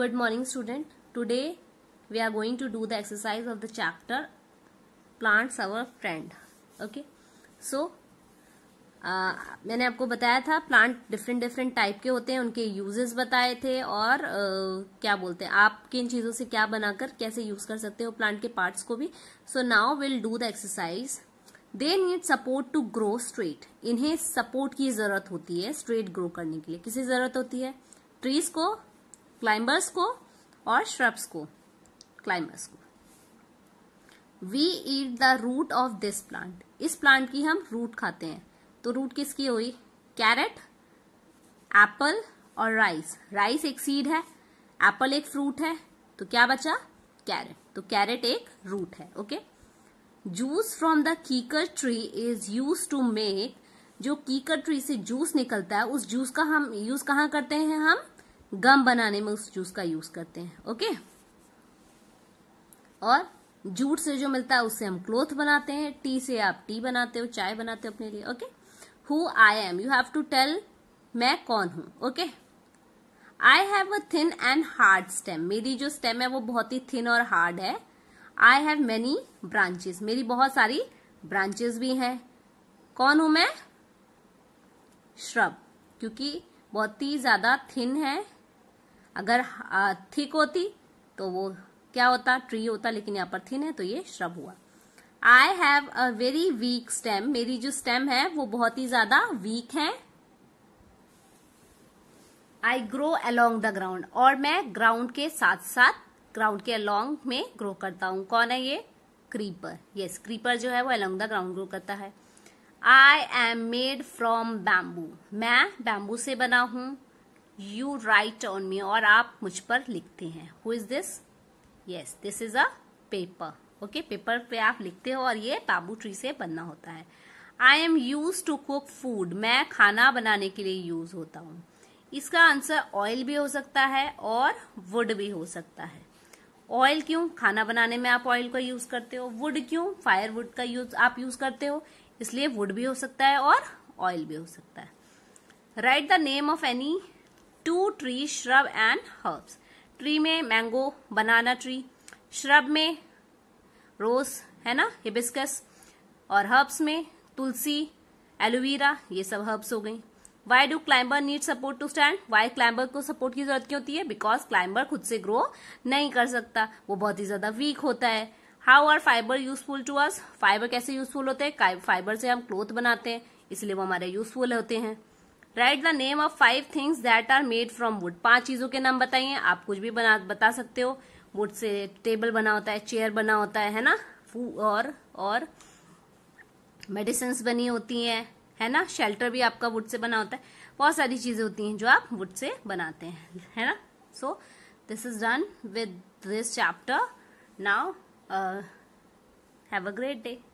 good morning student today we are going to do the exercise of the chapter plants our friend okay so uh, मैंने आपको बताया था plant different different type के होते हैं उनके यूजेस बताए थे और uh, क्या बोलते हैं आप किन चीज़ों से क्या बनाकर कैसे यूज कर सकते हो प्लांट के पार्ट्स को भी so now will do the exercise they need support to grow straight इन्हें सपोर्ट की जरूरत होती है स्ट्रेट ग्रो करने के लिए किसी जरूरत होती है ट्रीज को क्लाइंबर्स को और श्रब्स को क्लाइंबर्स को we eat the root of this plant इस प्लांट की हम रूट खाते हैं तो रूट किसकी हुई कैरेट एप्पल और राइस राइस एक सीड है एप्पल एक फ्रूट है तो क्या बचा कैरेट तो कैरेट एक रूट है okay juice from the kikar tree is use to make जो कीकर ट्री से जूस निकलता है उस जूस का हम यूज कहाँ करते हैं हम गम बनाने में उस जूस का यूज करते हैं ओके और जूट से जो मिलता है उससे हम क्लोथ बनाते हैं टी से आप टी बनाते हो चाय बनाते हो अपने लिए okay who I am you have to tell मैं कौन हूं okay I have a thin and hard stem मेरी जो स्टेम है वो बहुत ही थिन और हार्ड है आई हैव मैनी ब्रांचेस मेरी बहुत सारी ब्रांचेस भी हैं कौन हूं मैं श्रब क्योंकि बहुत ही ज्यादा थिन है अगर थिक होती तो वो क्या होता ट्री होता लेकिन यहाँ पर थिन है तो ये श्रब हुआ I have a very weak stem मेरी जो स्टेम है वो बहुत ही ज्यादा वीक है I grow along the ground और मैं ग्राउंड के साथ साथ ग्राउंड के अलोंग में ग्रो करता हूँ कौन है ये क्रीपर yes, क्रीपर जो है वो अलोंग द ग्राउंड ग्रो करता है I am made from bamboo मैं बैम्बू से बना हूं यू राइट ऑन मी और आप मुझ पर लिखते हैं who is this yes this is a paper okay paper पे आप लिखते हो और ये बाबू ट्री से बनना होता है I am use to cook food मैं खाना बनाने के लिए यूज होता हूँ इसका आंसर ऑयल भी हो सकता है और वुड भी हो सकता है ऑयल क्यों खाना बनाने में आप ऑयल का यूज करते हो वुड क्यों फायर वुड का यूज आप यूज करते हो इसलिए वुड भी हो सकता है और ऑयल भी हो सकता है write the name of any two tree shrub and herbs tree में मैंगो बनाना ट्री श्रब में रोज है ना हिबिस्कस और हर्ब्स में तुलसी एलोवेरा ये सब हर्ब्स हो गई why do climber need support to stand why climber को सपोर्ट की जरूरत क्यों होती है बिकॉज क्लाइंबर खुद से ग्रो नहीं कर सकता वो बहुत ही ज्यादा वीक होता है how are fibre useful to us fibre कैसे यूजफुल होते हैं फाइबर से हम क्लोथ बनाते हैं इसलिए वो हमारे यूजफुल होते हैं write the name of five things that are made from wood पांच चीजों के नाम बताइए आप कुछ भी बना बता सकते हो वुड से टेबल बना होता है चेयर बना होता है है ना और और मेडिसिन बनी होती हैं है ना शेल्टर भी आपका वुड से बना होता है बहुत सारी चीजें होती हैं जो आप वुड से बनाते हैं है ना so this is done with this chapter now have a great day